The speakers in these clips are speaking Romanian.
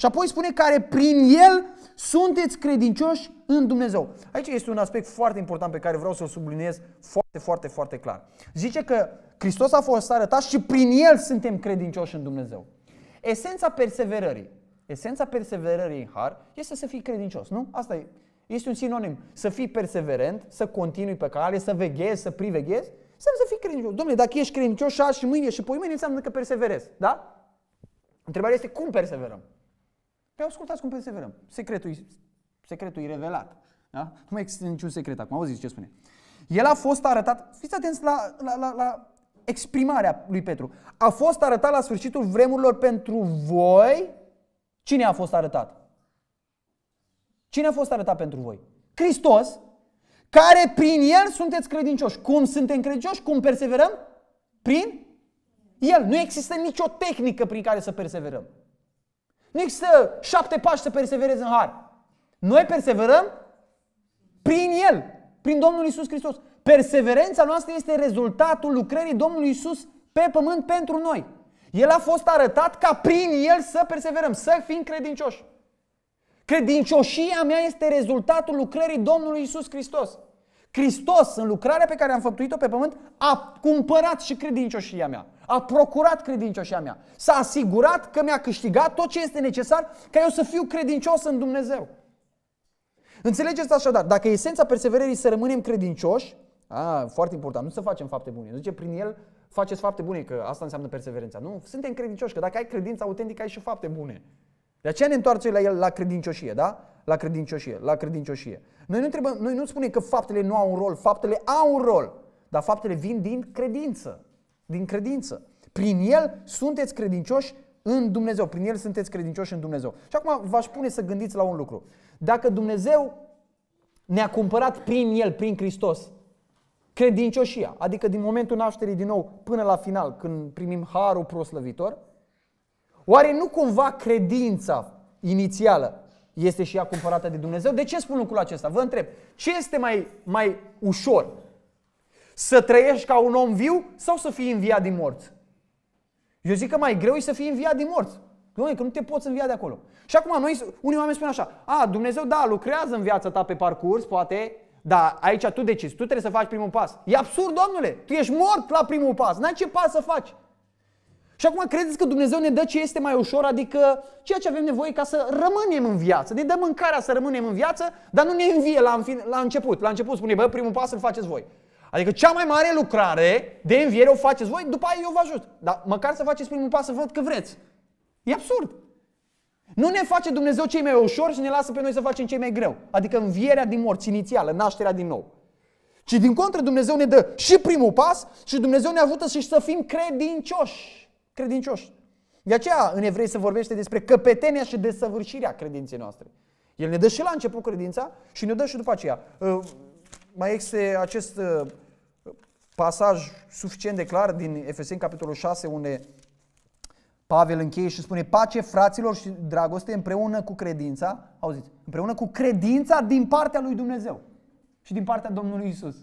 Și apoi spune care prin el sunteți credincioși în Dumnezeu. Aici este un aspect foarte important pe care vreau să-l subliniez foarte, foarte, foarte clar. Zice că Hristos a fost arătat și prin el suntem credincioși în Dumnezeu. Esența perseverării, esența perseverării în har este să fii credincios, nu? Asta e. Este un sinonim. Să fii perseverent, să continui pe cale, să veghezi, să priveghezi, să să fii credincios. Domnule, dacă ești credincios și azi și mâine și poimâine, înseamnă că perseverezi, da? Întrebarea este cum perseverăm? Păi ascultați cum perseverăm. Secretul, secretul e revelat. Da? Nu mai există niciun secret acum. Auziți ce spune. El a fost arătat, fiți atenți la, la, la, la exprimarea lui Petru. A fost arătat la sfârșitul vremurilor pentru voi. Cine a fost arătat? Cine a fost arătat pentru voi? Hristos, care prin El sunteți credincioși. Cum suntem credincioși? Cum perseverăm? Prin El. Nu există nicio tehnică prin care să perseverăm nici să șapte pași să perseverezi în har. Noi perseverăm prin El, prin Domnul Isus Hristos. Perseverența noastră este rezultatul lucrării Domnului Isus pe pământ pentru noi. El a fost arătat ca prin El să perseverăm, să fim credincioși. Credincioșia mea este rezultatul lucrării Domnului Isus Hristos. Hristos, în lucrarea pe care am făptuit-o pe pământ, a cumpărat și credincioșia mea. A procurat credincioșia mea. S-a asigurat că mi-a câștigat tot ce este necesar ca eu să fiu credincios în Dumnezeu. Înțelegeți așadar, dacă esența perseverării să rămânem credincioși, a, foarte important, nu să facem fapte bune. Zice, prin el faceți fapte bune, că asta înseamnă perseverența. Nu, suntem credincioși, că dacă ai credință autentică, ai și fapte bune. De aceea ne întoarcem la el la credincioșie, da? La credincioșie, la credincioșie. Noi nu, trebuie, noi nu spunem că faptele nu au un rol, faptele au un rol, dar faptele vin din credință, din credință. Prin el sunteți credincioși în Dumnezeu, prin el sunteți credincioși în Dumnezeu. Și acum v-aș pune să gândiți la un lucru. Dacă Dumnezeu ne-a cumpărat prin el, prin Hristos, credincioșia, adică din momentul nașterii din nou până la final, când primim harul proslăvitor, Oare nu cumva credința inițială este și ea cumpărată de Dumnezeu? De ce spun lucrul acesta? Vă întreb. Ce este mai, mai ușor? Să trăiești ca un om viu sau să fii înviat din morți? Eu zic că mai greu e să fii înviat din morți. Doamne, că nu te poți învia de acolo. Și acum noi, unii oameni spun așa, a, Dumnezeu, da, lucrează în viața ta pe parcurs, poate, dar aici tu decizi, tu trebuie să faci primul pas. E absurd, domnule, tu ești mort la primul pas, n-ai ce pas să faci. Și acum credeți că Dumnezeu ne dă ce este mai ușor, adică ceea ce avem nevoie ca să rămânem în viață. Ne dă mâncarea să rămânem în viață, dar nu ne învie la, la început. La început spune, bă, primul pas îl faceți voi. Adică cea mai mare lucrare de înviere o faceți voi, după aia eu vă ajut. Dar măcar să faceți primul pas să văd că vreți. E absurd. Nu ne face Dumnezeu cei mai ușor și ne lasă pe noi să facem cei mai greu. Adică învierea din morți inițială, nașterea din nou. Ci din contră Dumnezeu ne dă și primul pas și Dumnezeu ne ajută și să fim credincioși credincioși. De aceea în evrei se vorbește despre căpetenia și desăvârșirea credinței noastre. El ne dă și la început credința și ne dă și după aceea. Uh, mai este acest uh, pasaj suficient de clar din Efeseni capitolul 6 unde Pavel încheie și spune pace fraților și dragoste împreună cu credința, auziți, împreună cu credința din partea lui Dumnezeu și din partea Domnului Isus.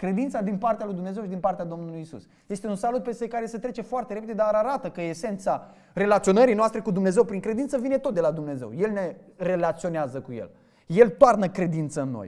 Credința din partea lui Dumnezeu și din partea Domnului Isus. Este un salut peste care se trece foarte repede, dar arată că esența relaționării noastre cu Dumnezeu prin credință vine tot de la Dumnezeu. El ne relaționează cu El. El toarnă credință în noi.